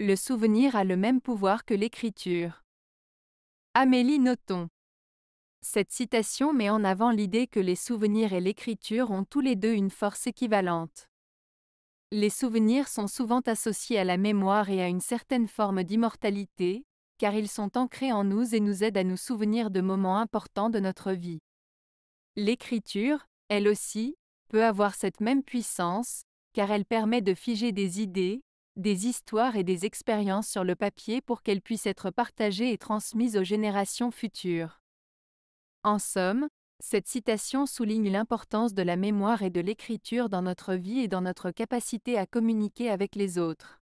Le souvenir a le même pouvoir que l'écriture. Amélie Noton. Cette citation met en avant l'idée que les souvenirs et l'écriture ont tous les deux une force équivalente. Les souvenirs sont souvent associés à la mémoire et à une certaine forme d'immortalité, car ils sont ancrés en nous et nous aident à nous souvenir de moments importants de notre vie. L'écriture, elle aussi, peut avoir cette même puissance, car elle permet de figer des idées, des histoires et des expériences sur le papier pour qu'elles puissent être partagées et transmises aux générations futures. En somme, cette citation souligne l'importance de la mémoire et de l'écriture dans notre vie et dans notre capacité à communiquer avec les autres.